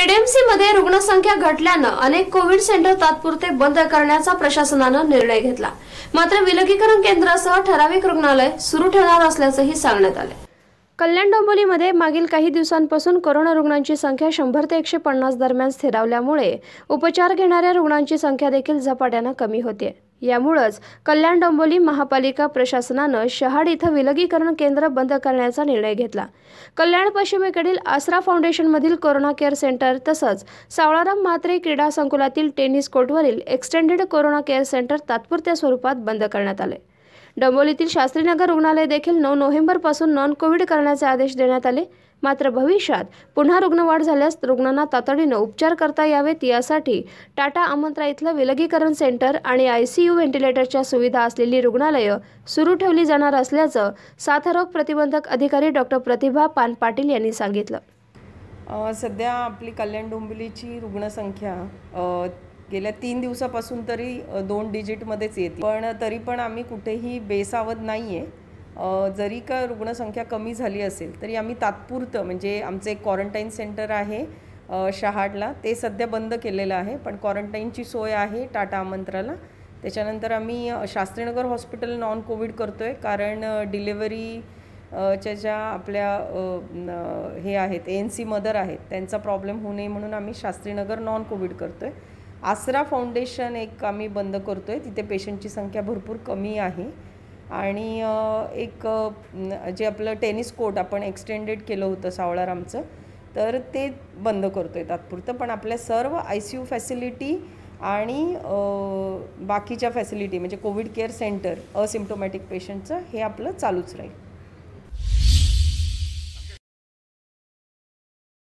KDMC मध्ये रुग्णसंख्या घटल्यानं अनेक कोविड सेंटर तात्पुरते बंद करण्याचा प्रशासनानं निर्णय घेतला मात्र विलगीकरण केंद्रासह ठराविक रुग्णालय सुरू ठेवणार असल्याचंही सांगण्यात आले कल्याण डोंबिवलीमध्ये मागील काही दिवसांपासून कोरोना रुग्णांची संख्या शंभर ते एकशे पन्नास दरम्यान स्थिरावल्यामुळे उपचार घेणाऱ्या रुग्णांची संख्या देखील झपाट्यानं कमी होते यामुळंच कल्याण डोंबिवली महापालिका प्रशासनानं शहाड इथं विलगीकरण केंद्र बंद करण्याचा निर्णय घेतला कल्याण पश्चिमेकडील आसरा फाउंडेशनमधील कोरोना केअर सेंटर तसंच सावळाराम मात्रे क्रीडा संकुलातील टेनिस कोर्टवरील एक्सटेंडेड कोरोना केअर सेंटर तात्पुरत्या स्वरूपात बंद करण्यात आले डोंबिवलीतील शास्त्रीनगर रुग्णालय देखील नऊ नोव्हेंबरपासून नॉन कोविड करण्याचे आदेश देण्यात आले मात्र भविष्यात पुन्हा रुग्णवाढ झाल्यास रुग्णांना तातडीनं उपचार करता यावेत यासाठी टाटा आमंत्रा इथलं विलगीकरण सेंटर आणि आय सी यू व्हेंटिलेटरच्या सुविधा असलेली रुग्णालयं सुरू ठेवली जाणार असल्याचं साथरोग प्रतिबंधक अधिकारी डॉक्टर प्रतिभा पान पाटील यांनी सांगितलं सध्या आपली कल्याण डोंबिवलीची रुग्णसंख्या गेल्या तीन दिवसापासून तरी दोन डिजिटमध्येच येते पण तरी पण आम्ही कुठेही बेसावध नाही आहे जरी का रुग्णसंख्या कमी झाली असेल तरी आम्ही तात्पुरतं म्हणजे आमचं एक क्वारंटाईन सेंटर आहे शहाडला ते सध्या बंद केलेलं आहे पण क्वारंटाईनची सोय आहे टाटा आमंत्राला त्याच्यानंतर आम्ही शास्त्रीनगर हॉस्पिटल नॉन कोविड करतो आहे कारण डिलेवरीच्या ज्या आपल्या हे आहेत एन सी मदर आहेत त्यांचा प्रॉब्लेम होऊ नये म्हणून आम्ही शास्त्रीनगर नॉन कोविड करतो आहे आसरा फाउंडेशन एक आम्ही बंद करतो आहे तिथे पेशंटची संख्या भरपूर कमी आहे आणि एक जे आपलं टेनिस कोर्ट आपण एक्सटेंडेड केलं होतं सावळारामचं तर ते बंद करतो आहे तात्पुरतं पण आपल्या सर्व आय सी यू फॅसिलिटी आणि बाकीच्या फॅसिलिटी म्हणजे कोविड केअर सेंटर असिम्टोमॅटिक पेशंटचं हे आपलं चालूच राहील